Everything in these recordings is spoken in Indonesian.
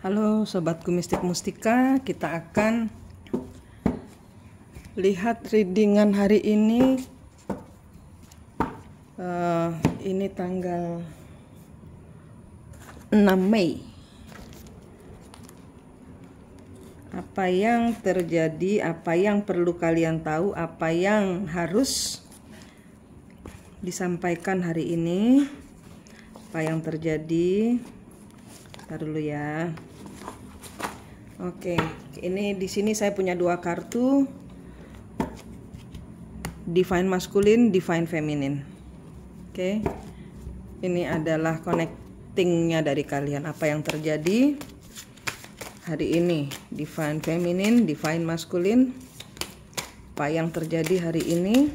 Halo sobat kumistik mustika, kita akan lihat readingan hari ini. Uh, ini tanggal 6 Mei. Apa yang terjadi, apa yang perlu kalian tahu, apa yang harus disampaikan hari ini, apa yang terjadi. Taruh dulu ya. Oke, ini di sini saya punya dua kartu. Divine maskulin, Divine Feminine. Oke. Ini adalah connectingnya dari kalian apa yang terjadi hari ini. Divine Feminine, Divine maskulin. Apa yang terjadi hari ini?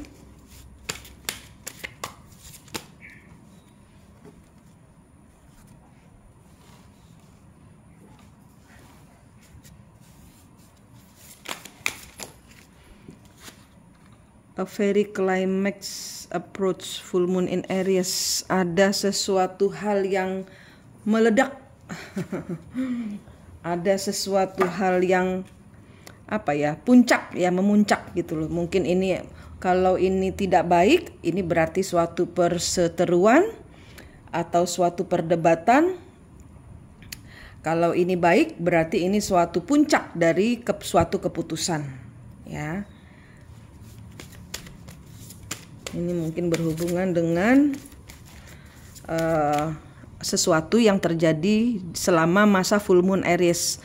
a very climax approach full moon in Aries ada sesuatu hal yang meledak ada sesuatu hal yang apa ya puncak ya memuncak gitu loh mungkin ini kalau ini tidak baik ini berarti suatu perseteruan atau suatu perdebatan kalau ini baik berarti ini suatu puncak dari ke, suatu keputusan ya ini mungkin berhubungan dengan uh, sesuatu yang terjadi selama masa full moon Aries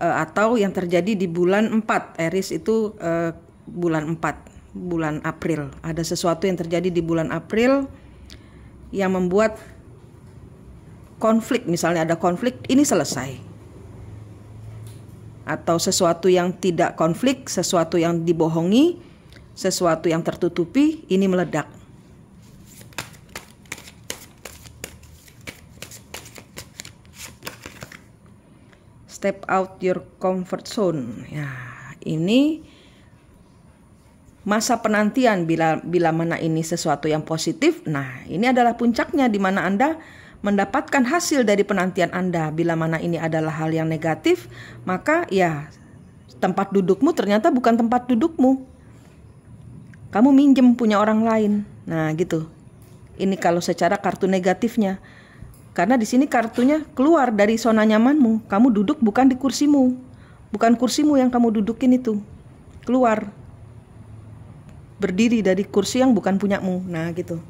uh, atau yang terjadi di bulan 4 Aries itu uh, bulan 4 bulan April ada sesuatu yang terjadi di bulan April yang membuat konflik misalnya ada konflik ini selesai atau sesuatu yang tidak konflik, sesuatu yang dibohongi, sesuatu yang tertutupi ini meledak. Step out your comfort zone. Ya, ini masa penantian bila bila mana ini sesuatu yang positif. Nah, ini adalah puncaknya di mana Anda mendapatkan hasil dari penantian Anda. Bila mana ini adalah hal yang negatif, maka ya tempat dudukmu ternyata bukan tempat dudukmu kamu minjem punya orang lain. Nah, gitu. Ini kalau secara kartu negatifnya. Karena di sini kartunya keluar dari zona nyamanmu. Kamu duduk bukan di kursimu. Bukan kursimu yang kamu dudukin itu. Keluar. Berdiri dari kursi yang bukan punyamu. Nah, gitu.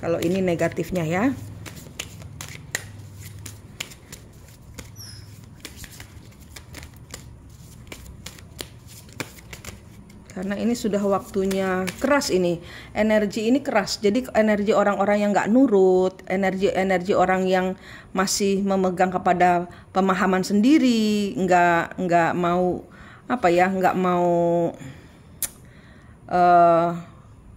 Kalau ini negatifnya ya. karena ini sudah waktunya keras ini energi ini keras jadi energi orang-orang yang nggak nurut energi energi orang yang masih memegang kepada pemahaman sendiri nggak nggak mau apa ya nggak mau uh,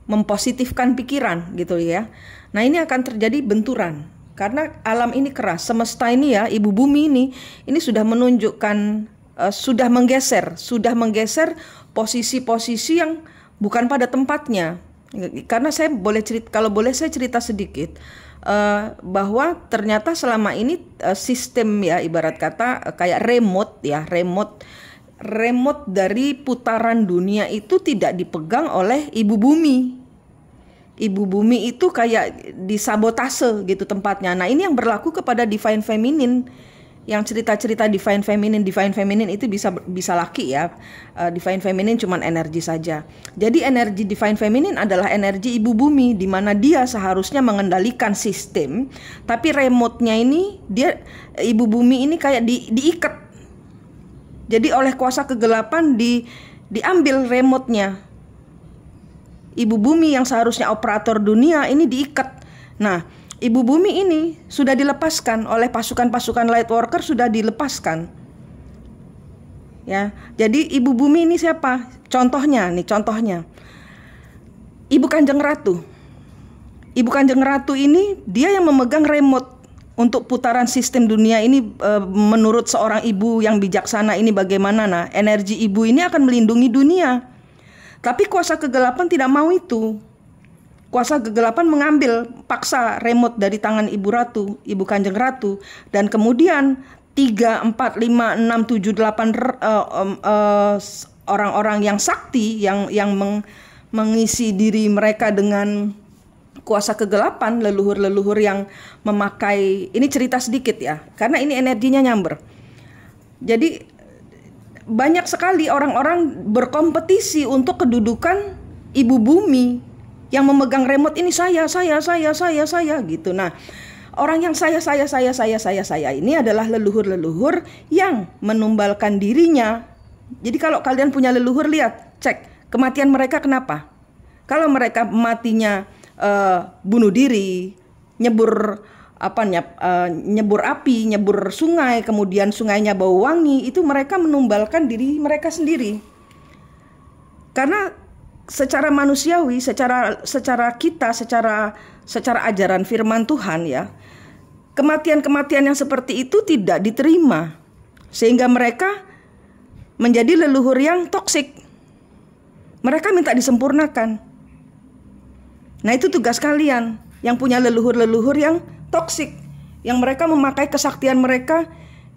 mempositifkan pikiran gitu ya nah ini akan terjadi benturan karena alam ini keras semesta ini ya ibu bumi ini ini sudah menunjukkan eh, sudah menggeser sudah menggeser posisi-posisi yang bukan pada tempatnya. Karena saya boleh cerita, kalau boleh saya cerita sedikit uh, bahwa ternyata selama ini uh, sistem ya ibarat kata uh, kayak remote ya remote remote dari putaran dunia itu tidak dipegang oleh ibu bumi. Ibu bumi itu kayak disabotase gitu tempatnya. Nah ini yang berlaku kepada divine feminine yang cerita-cerita divine feminine divine feminine itu bisa bisa laki ya uh, divine feminine cuman energi saja jadi energi divine feminine adalah energi ibu bumi di mana dia seharusnya mengendalikan sistem tapi remote-nya ini dia ibu bumi ini kayak di diikat jadi oleh kuasa kegelapan di diambil remote-nya ibu bumi yang seharusnya operator dunia ini diikat nah ibu bumi ini sudah dilepaskan oleh pasukan-pasukan light worker sudah dilepaskan. Ya, jadi ibu bumi ini siapa? Contohnya nih, contohnya. Ibu Kanjeng Ratu. Ibu Kanjeng Ratu ini dia yang memegang remote untuk putaran sistem dunia ini e, menurut seorang ibu yang bijaksana ini bagaimana nah energi ibu ini akan melindungi dunia tapi kuasa kegelapan tidak mau itu Kuasa kegelapan mengambil paksa remote dari tangan Ibu Ratu, Ibu Kanjeng Ratu, dan kemudian 3, 4, 5, 6, 7, 8 orang-orang yang sakti yang yang meng, mengisi diri mereka dengan kuasa kegelapan, leluhur-leluhur yang memakai ini cerita sedikit ya, karena ini energinya nyamber. Jadi banyak sekali orang-orang berkompetisi untuk kedudukan ibu bumi yang memegang remote ini saya, saya, saya, saya, saya gitu. Nah, orang yang saya, saya, saya, saya, saya, saya ini adalah leluhur-leluhur yang menumbalkan dirinya. Jadi kalau kalian punya leluhur lihat, cek kematian mereka kenapa? Kalau mereka matinya uh, bunuh diri, nyebur apa nyap, uh, nyebur api, nyebur sungai, kemudian sungainya bau wangi, itu mereka menumbalkan diri mereka sendiri. Karena secara manusiawi, secara secara kita, secara secara ajaran firman Tuhan ya. Kematian-kematian yang seperti itu tidak diterima sehingga mereka menjadi leluhur yang toksik. Mereka minta disempurnakan. Nah, itu tugas kalian yang punya leluhur-leluhur yang toksik, yang mereka memakai kesaktian mereka,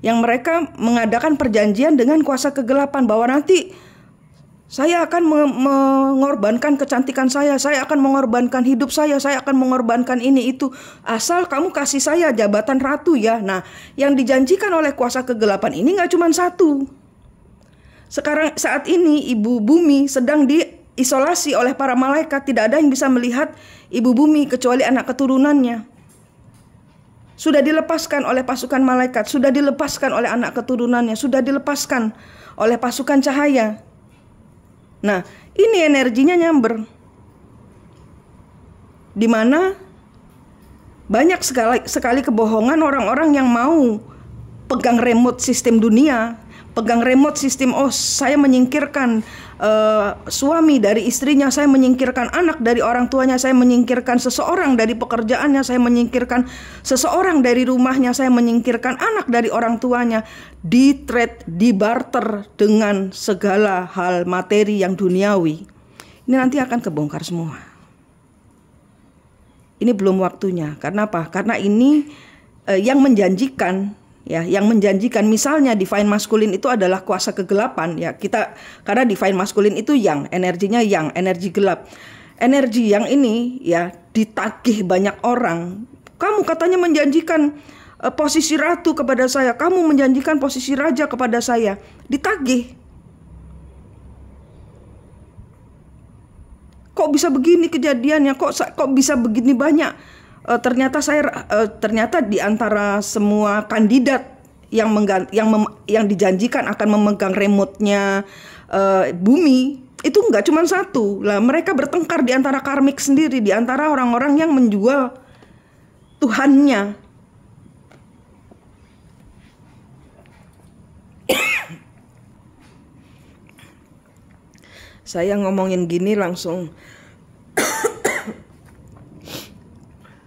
yang mereka mengadakan perjanjian dengan kuasa kegelapan bahwa nanti saya akan mengorbankan kecantikan saya, saya akan mengorbankan hidup saya, saya akan mengorbankan ini itu. Asal kamu kasih saya jabatan ratu ya. Nah, yang dijanjikan oleh kuasa kegelapan ini nggak cuma satu. Sekarang saat ini ibu bumi sedang diisolasi oleh para malaikat, tidak ada yang bisa melihat ibu bumi kecuali anak keturunannya sudah dilepaskan oleh pasukan malaikat, sudah dilepaskan oleh anak keturunannya, sudah dilepaskan oleh pasukan cahaya. Nah, ini energinya nyamber. mana banyak sekali, sekali kebohongan orang-orang yang mau pegang remote sistem dunia pegang remote sistem oh saya menyingkirkan uh, suami dari istrinya saya menyingkirkan anak dari orang tuanya saya menyingkirkan seseorang dari pekerjaannya saya menyingkirkan seseorang dari rumahnya saya menyingkirkan anak dari orang tuanya di trade di barter dengan segala hal materi yang duniawi ini nanti akan kebongkar semua ini belum waktunya karena apa karena ini uh, yang menjanjikan ya yang menjanjikan misalnya divine maskulin itu adalah kuasa kegelapan ya kita karena divine maskulin itu yang energinya yang energi gelap energi yang ini ya ditagih banyak orang kamu katanya menjanjikan uh, posisi ratu kepada saya kamu menjanjikan posisi raja kepada saya ditagih kok bisa begini kejadiannya kok kok bisa begini banyak uh, ternyata saya uh, ternyata di antara semua kandidat yang mengganti, yang mem, yang dijanjikan akan memegang remote-nya uh, bumi itu nggak cuma satu lah mereka bertengkar di antara karmik sendiri di antara orang-orang yang menjual Tuhannya saya ngomongin gini langsung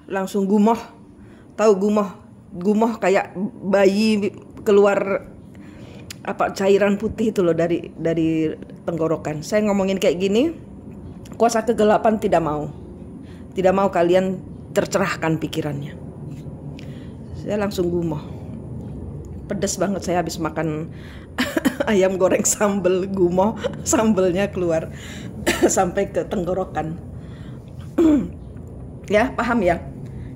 langsung gumoh tahu gumoh gumoh kayak bayi keluar apa cairan putih itu loh dari dari tenggorokan saya ngomongin kayak gini kuasa kegelapan tidak mau tidak mau kalian tercerahkan pikirannya saya langsung gumoh pedes banget saya habis makan ayam goreng sambel gumoh sambelnya keluar sampai ke tenggorokan ya paham ya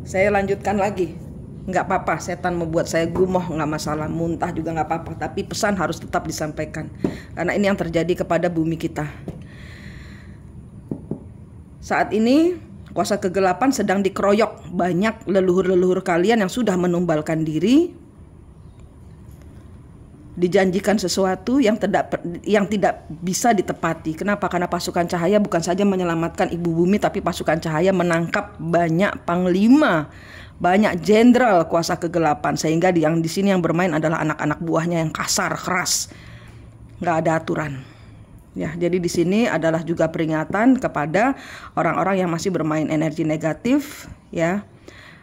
saya lanjutkan lagi nggak apa-apa setan membuat saya gumoh nggak masalah muntah juga nggak apa-apa tapi pesan harus tetap disampaikan karena ini yang terjadi kepada bumi kita saat ini kuasa kegelapan sedang dikeroyok banyak leluhur-leluhur kalian yang sudah menumbalkan diri dijanjikan sesuatu yang tidak yang tidak bisa ditepati. Kenapa? Karena pasukan cahaya bukan saja menyelamatkan ibu bumi tapi pasukan cahaya menangkap banyak panglima, banyak jenderal kuasa kegelapan sehingga yang di sini yang bermain adalah anak-anak buahnya yang kasar, keras. nggak ada aturan. Ya, jadi di sini adalah juga peringatan kepada orang-orang yang masih bermain energi negatif, ya.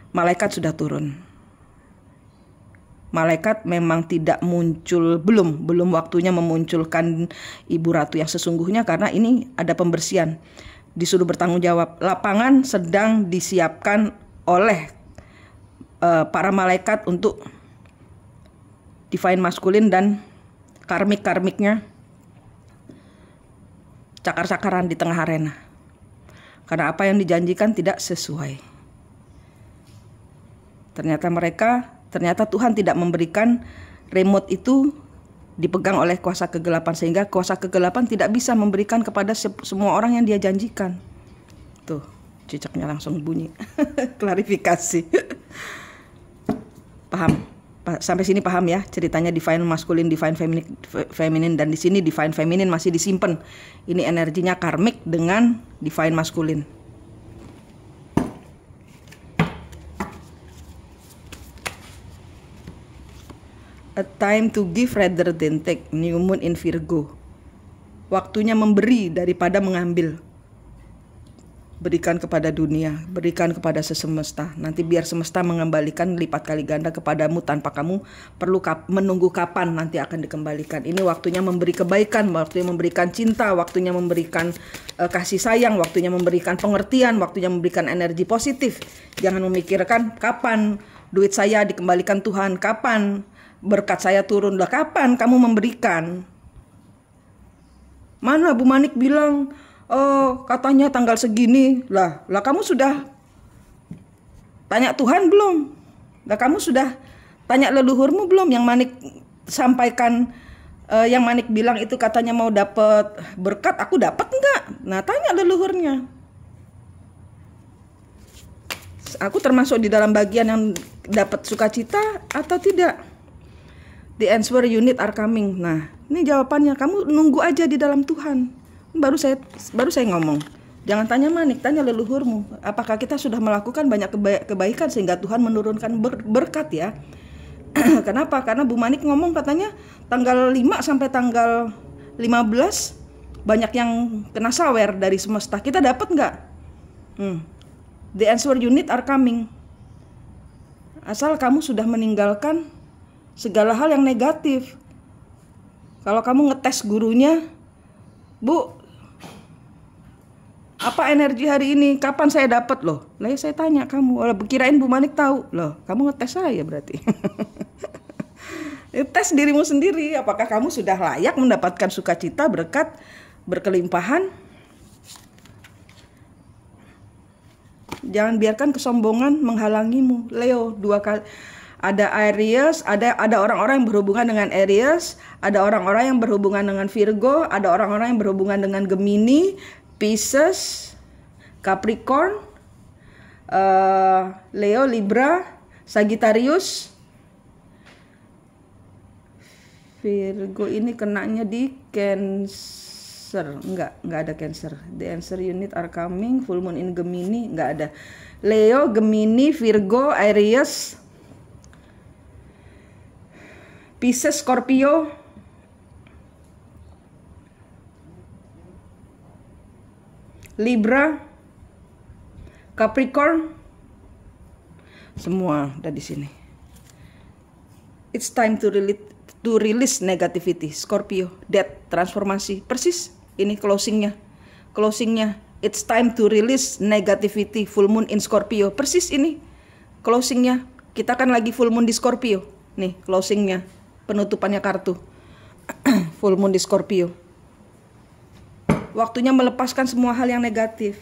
Malaikat sudah turun malaikat memang tidak muncul belum belum waktunya memunculkan ibu ratu yang sesungguhnya karena ini ada pembersihan disuruh bertanggung jawab lapangan sedang disiapkan oleh uh, para malaikat untuk divine maskulin dan karmik karmiknya cakar-cakaran di tengah arena karena apa yang dijanjikan tidak sesuai ternyata mereka ternyata Tuhan tidak memberikan remote itu dipegang oleh kuasa kegelapan sehingga kuasa kegelapan tidak bisa memberikan kepada se semua orang yang dia janjikan. Tuh, cicaknya langsung bunyi. Klarifikasi. paham? Pa sampai sini paham ya ceritanya divine maskulin, divine feminin, feminin dan di sini divine feminin masih disimpan. Ini energinya karmik dengan divine maskulin. A time to give rather than take. New moon in Virgo. Waktunya memberi daripada mengambil. Berikan kepada dunia, berikan kepada sesemesta. Nanti biar semesta mengembalikan lipat kali ganda kepadamu tanpa kamu perlu kap menunggu kapan nanti akan dikembalikan. Ini waktunya memberi kebaikan, waktunya memberikan cinta, waktunya memberikan uh, kasih sayang, waktunya memberikan pengertian, waktunya memberikan energi positif. Jangan memikirkan kapan duit saya dikembalikan Tuhan, kapan berkat saya turun lah kapan kamu memberikan mana Bu Manik bilang oh katanya tanggal segini lah lah kamu sudah tanya Tuhan belum lah kamu sudah tanya leluhurmu belum yang Manik sampaikan uh, yang Manik bilang itu katanya mau dapat berkat, aku dapat enggak? Nah, tanya leluhurnya. Aku termasuk di dalam bagian yang dapat sukacita atau tidak? The answer unit are coming. Nah, ini jawabannya. Kamu nunggu aja di dalam Tuhan. Baru saya baru saya ngomong. Jangan tanya manik, tanya leluhurmu. Apakah kita sudah melakukan banyak keba kebaikan sehingga Tuhan menurunkan ber berkat ya? Kenapa? Karena Bu Manik ngomong katanya tanggal 5 sampai tanggal 15 banyak yang kena sawer dari semesta. Kita dapat nggak? Hmm. The answer unit are coming. Asal kamu sudah meninggalkan segala hal yang negatif. Kalau kamu ngetes gurunya, Bu, apa energi hari ini? Kapan saya dapat loh? Lah ya saya tanya kamu, oh, kirain Bu Manik tahu. Loh, kamu ngetes saya berarti. Tes dirimu sendiri, apakah kamu sudah layak mendapatkan sukacita berkat berkelimpahan? Jangan biarkan kesombongan menghalangimu. Leo, dua kali ada Aries, ada ada orang-orang yang berhubungan dengan Aries, ada orang-orang yang berhubungan dengan Virgo, ada orang-orang yang berhubungan dengan Gemini, Pisces, Capricorn, uh, Leo, Libra, Sagittarius. Virgo ini kenanya di Cancer. Enggak, enggak ada Cancer. The answer unit are coming, full moon in Gemini, enggak ada. Leo, Gemini, Virgo, Aries, Pisces Scorpio Libra Capricorn semua ada di sini it's time to release to release negativity Scorpio death transformasi persis ini closingnya closingnya it's time to release negativity full moon in Scorpio persis ini closingnya kita kan lagi full moon di Scorpio nih closingnya penutupannya kartu. Full moon di Scorpio. Waktunya melepaskan semua hal yang negatif.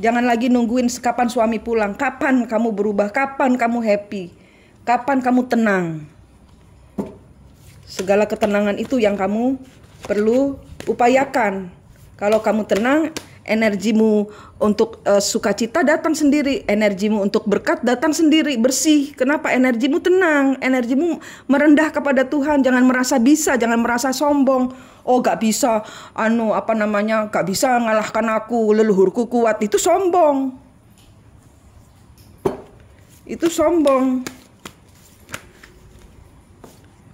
Jangan lagi nungguin kapan suami pulang. Kapan kamu berubah? Kapan kamu happy? Kapan kamu tenang? Segala ketenangan itu yang kamu perlu upayakan. Kalau kamu tenang, energimu untuk uh, sukacita datang sendiri, energimu untuk berkat datang sendiri, bersih. Kenapa? Energimu tenang, energimu merendah kepada Tuhan, jangan merasa bisa, jangan merasa sombong. Oh, gak bisa, anu apa namanya, gak bisa ngalahkan aku, leluhurku kuat. Itu sombong. Itu sombong.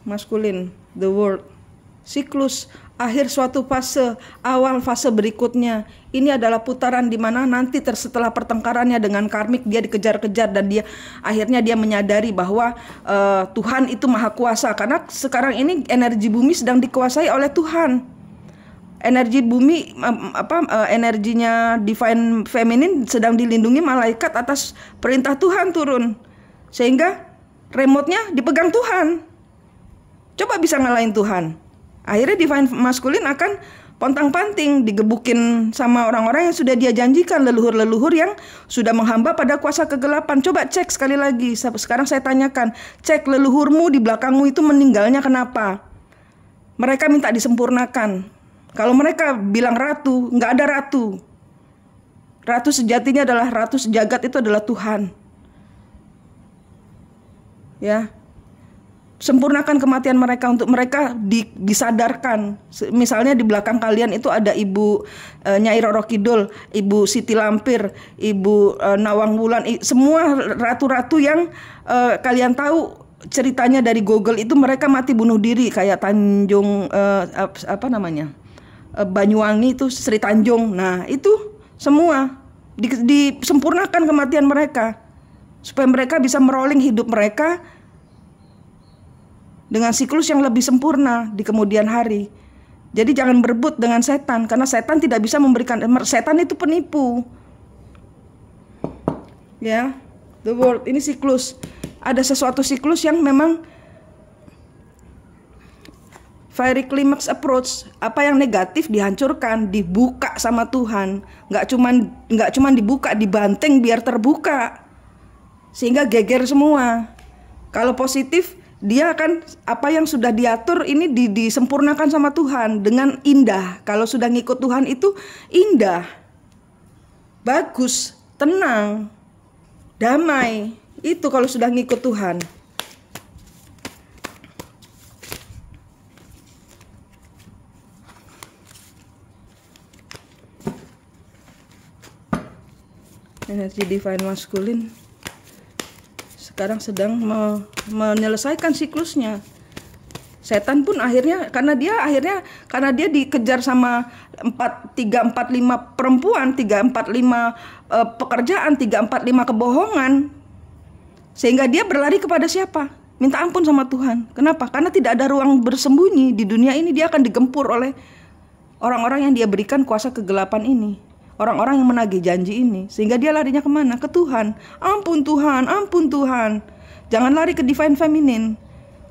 Maskulin, the world, siklus akhir suatu fase, awal fase berikutnya. Ini adalah putaran di mana nanti setelah pertengkarannya dengan karmik dia dikejar-kejar dan dia akhirnya dia menyadari bahwa uh, Tuhan itu maha kuasa karena sekarang ini energi bumi sedang dikuasai oleh Tuhan. Energi bumi apa eh, energinya divine feminine sedang dilindungi malaikat atas perintah Tuhan turun. Sehingga remote-nya dipegang Tuhan. Coba bisa ngalahin Tuhan Akhirnya divine maskulin akan pontang-panting digebukin sama orang-orang yang sudah dia janjikan leluhur-leluhur yang sudah menghamba pada kuasa kegelapan. Coba cek sekali lagi. Sekarang saya tanyakan, cek leluhurmu di belakangmu itu meninggalnya kenapa? Mereka minta disempurnakan. Kalau mereka bilang ratu, nggak ada ratu. Ratu sejatinya adalah ratu sejagat itu adalah Tuhan. Ya, sempurnakan kematian mereka untuk mereka di, disadarkan. Misalnya di belakang kalian itu ada Ibu e, Nyai Roro Kidul, Ibu Siti Lampir, Ibu e, Nawang Wulan, i, semua ratu-ratu yang e, kalian tahu ceritanya dari Google itu mereka mati bunuh diri kayak Tanjung e, apa namanya? E, Banyuwangi itu Sri Tanjung. Nah, itu semua di, disempurnakan kematian mereka supaya mereka bisa merolling hidup mereka dengan siklus yang lebih sempurna di kemudian hari. Jadi jangan berebut dengan setan karena setan tidak bisa memberikan setan itu penipu. Ya, the world ini siklus. Ada sesuatu siklus yang memang fiery climax approach apa yang negatif dihancurkan dibuka sama Tuhan nggak cuman nggak cuman dibuka dibanting biar terbuka sehingga geger semua kalau positif dia akan apa yang sudah diatur ini di, disempurnakan sama Tuhan dengan indah. Kalau sudah ngikut Tuhan itu indah, bagus, tenang, damai. Itu kalau sudah ngikut Tuhan. Energi divine maskulin sekarang sedang me menyelesaikan siklusnya setan pun akhirnya karena dia akhirnya karena dia dikejar sama empat tiga empat lima perempuan tiga empat lima e, pekerjaan tiga empat lima kebohongan sehingga dia berlari kepada siapa minta ampun sama Tuhan kenapa karena tidak ada ruang bersembunyi di dunia ini dia akan digempur oleh orang-orang yang dia berikan kuasa kegelapan ini orang-orang yang menagih janji ini sehingga dia larinya kemana ke Tuhan ampun Tuhan ampun Tuhan jangan lari ke divine Feminine.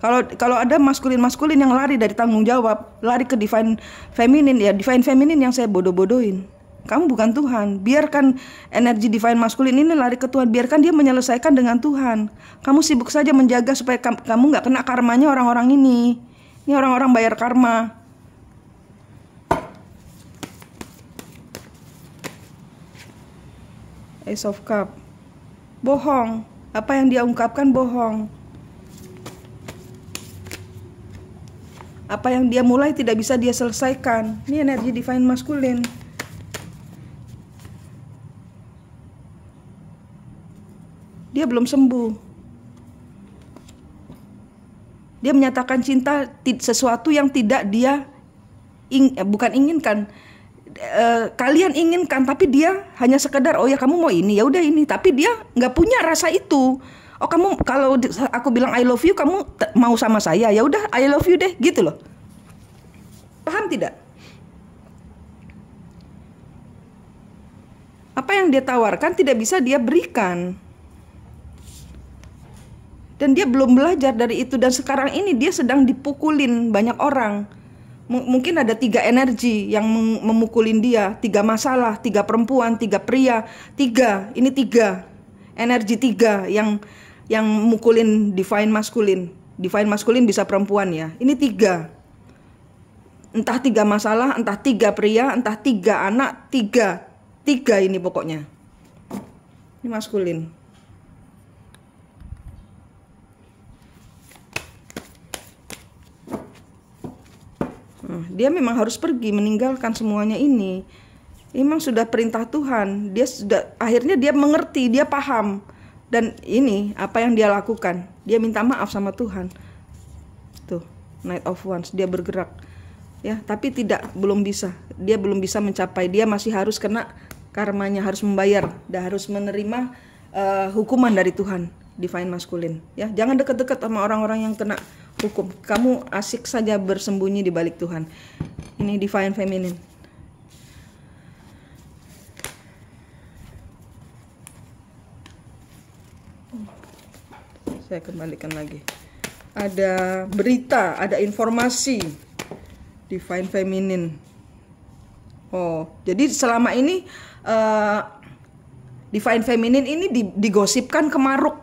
kalau kalau ada maskulin maskulin yang lari dari tanggung jawab lari ke divine Feminine. ya divine Feminine yang saya bodoh-bodohin kamu bukan Tuhan. Biarkan energi divine maskulin ini lari ke Tuhan. Biarkan dia menyelesaikan dengan Tuhan. Kamu sibuk saja menjaga supaya kamu nggak kena karmanya orang-orang ini. Ini orang-orang bayar karma. Ace of Cup. Bohong. Apa yang dia ungkapkan bohong. Apa yang dia mulai tidak bisa dia selesaikan. Ini energi divine maskulin. Dia belum sembuh dia menyatakan cinta sesuatu yang tidak dia ing, eh, bukan inginkan Eh, kalian inginkan tapi dia hanya sekedar oh ya kamu mau ini ya udah ini tapi dia nggak punya rasa itu oh kamu kalau aku bilang I love you kamu mau sama saya ya udah I love you deh gitu loh paham tidak apa yang dia tawarkan tidak bisa dia berikan dan dia belum belajar dari itu dan sekarang ini dia sedang dipukulin banyak orang mungkin ada tiga energi yang memukulin dia tiga masalah tiga perempuan tiga pria tiga ini tiga energi tiga yang yang mukulin divine maskulin divine maskulin bisa perempuan ya ini tiga entah tiga masalah entah tiga pria entah tiga anak tiga tiga ini pokoknya ini maskulin dia memang harus pergi meninggalkan semuanya ini memang sudah perintah Tuhan dia sudah akhirnya dia mengerti dia paham dan ini apa yang dia lakukan dia minta maaf sama Tuhan tuh Night of Wands dia bergerak ya tapi tidak belum bisa dia belum bisa mencapai dia masih harus kena karmanya harus membayar dan harus menerima uh, hukuman dari Tuhan divine maskulin ya jangan deket-deket sama orang-orang yang kena hukum. Kamu asik saja bersembunyi di balik Tuhan. Ini divine feminine. Saya kembalikan lagi. Ada berita, ada informasi. Divine feminine. Oh, jadi selama ini uh, divine feminine ini digosipkan kemaruk,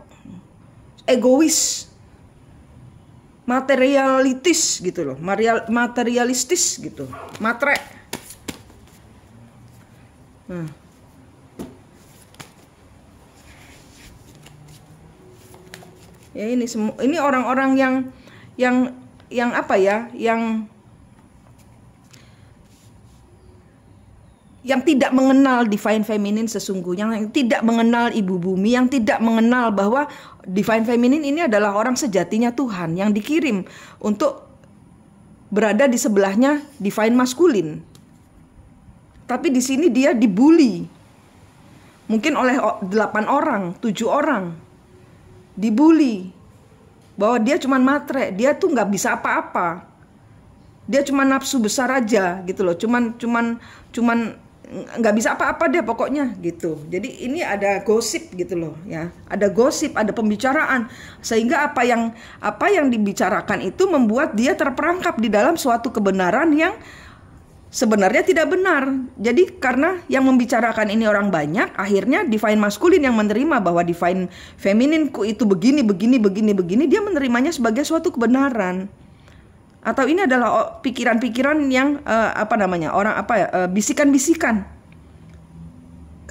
egois materialitis gitu loh, material materialistis gitu, matre. Nah. Ya ini semua ini orang-orang yang yang yang apa ya, yang yang tidak mengenal divine feminine sesungguhnya, yang tidak mengenal ibu bumi, yang tidak mengenal bahwa divine feminine ini adalah orang sejatinya Tuhan yang dikirim untuk berada di sebelahnya divine maskulin. Tapi di sini dia dibully. Mungkin oleh delapan orang, tujuh orang. Dibully. Bahwa dia cuma matre, dia tuh nggak bisa apa-apa. Dia cuma nafsu besar aja gitu loh, cuman cuman cuman nggak bisa apa-apa deh pokoknya gitu. Jadi ini ada gosip gitu loh ya. Ada gosip, ada pembicaraan sehingga apa yang apa yang dibicarakan itu membuat dia terperangkap di dalam suatu kebenaran yang sebenarnya tidak benar. Jadi karena yang membicarakan ini orang banyak, akhirnya divine maskulin yang menerima bahwa divine femininku itu begini begini begini begini dia menerimanya sebagai suatu kebenaran atau ini adalah pikiran-pikiran yang uh, apa namanya orang apa ya uh, bisikan-bisikan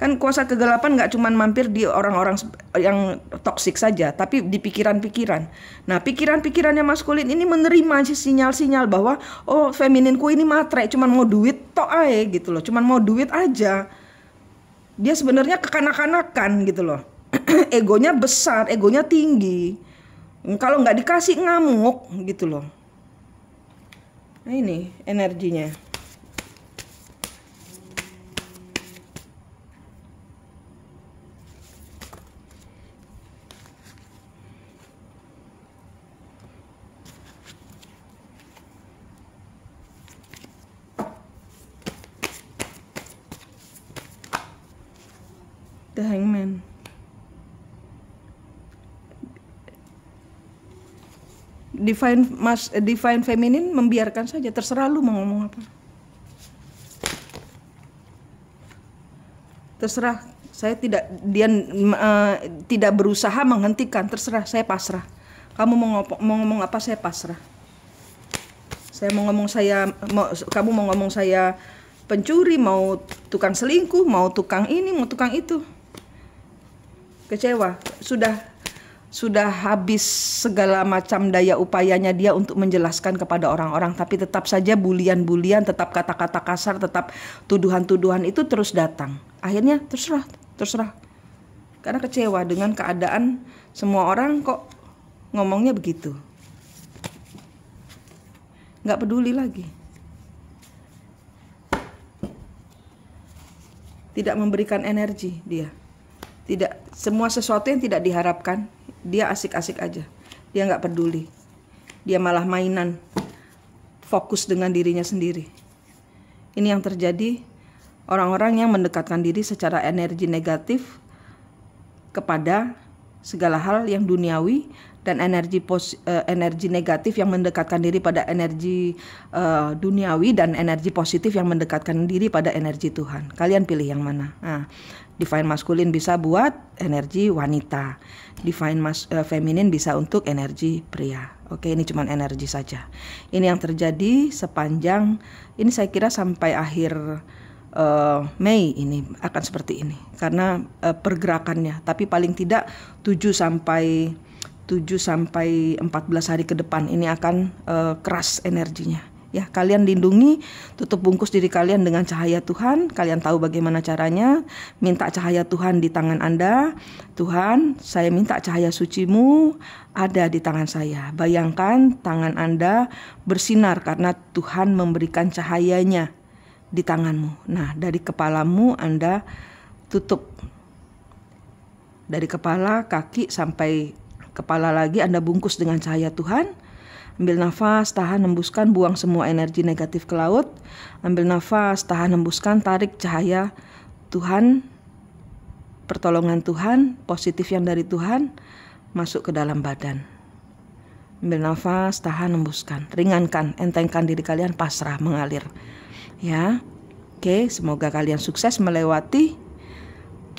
kan kuasa kegelapan nggak cuma mampir di orang-orang yang toksik saja tapi di pikiran-pikiran nah pikiran pikirannya maskulin ini menerima sinyal-sinyal bahwa oh femininku ini matre cuma mau duit to ae gitu loh cuma mau duit aja dia sebenarnya kekanak-kanakan gitu loh egonya besar egonya tinggi kalau nggak dikasih ngamuk gitu loh Nah, ini energinya. The Hangman. define mas eh, define feminin membiarkan saja terserah lu mau ngomong apa terserah saya tidak dia uh, tidak berusaha menghentikan terserah saya pasrah kamu mau ngomong, mau ngomong apa saya pasrah saya mau ngomong saya mau, kamu mau ngomong saya pencuri mau tukang selingkuh mau tukang ini mau tukang itu kecewa sudah sudah habis segala macam daya upayanya dia untuk menjelaskan kepada orang-orang tapi tetap saja bulian-bulian tetap kata-kata kasar tetap tuduhan-tuduhan itu terus datang akhirnya terserah terserah karena kecewa dengan keadaan semua orang kok ngomongnya begitu nggak peduli lagi tidak memberikan energi dia tidak semua sesuatu yang tidak diharapkan dia asik-asik aja dia nggak peduli dia malah mainan fokus dengan dirinya sendiri ini yang terjadi orang-orang yang mendekatkan diri secara energi negatif kepada segala hal yang duniawi dan energi pos, uh, energi negatif yang mendekatkan diri pada energi uh, duniawi dan energi positif yang mendekatkan diri pada energi Tuhan. Kalian pilih yang mana? Nah, divine maskulin bisa buat energi wanita, divine mas uh, feminin bisa untuk energi pria. Oke, ini cuma energi saja. Ini yang terjadi sepanjang ini saya kira sampai akhir uh, Mei ini akan seperti ini karena uh, pergerakannya tapi paling tidak 7 sampai 7 sampai 14 hari ke depan ini akan uh, keras energinya ya kalian lindungi tutup bungkus diri kalian dengan cahaya Tuhan kalian tahu bagaimana caranya minta cahaya Tuhan di tangan Anda Tuhan saya minta cahaya sucimu ada di tangan saya bayangkan tangan Anda bersinar karena Tuhan memberikan cahayanya di tanganmu. Nah, dari kepalamu Anda tutup. Dari kepala, kaki sampai kepala lagi Anda bungkus dengan cahaya Tuhan. Ambil nafas, tahan, hembuskan, buang semua energi negatif ke laut. Ambil nafas, tahan, hembuskan, tarik cahaya Tuhan, pertolongan Tuhan, positif yang dari Tuhan, masuk ke dalam badan. Ambil nafas, tahan, hembuskan, ringankan, entengkan diri kalian, pasrah, mengalir. Ya. Oke, semoga kalian sukses melewati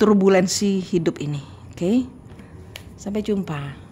turbulensi hidup ini. Oke. Sampai jumpa.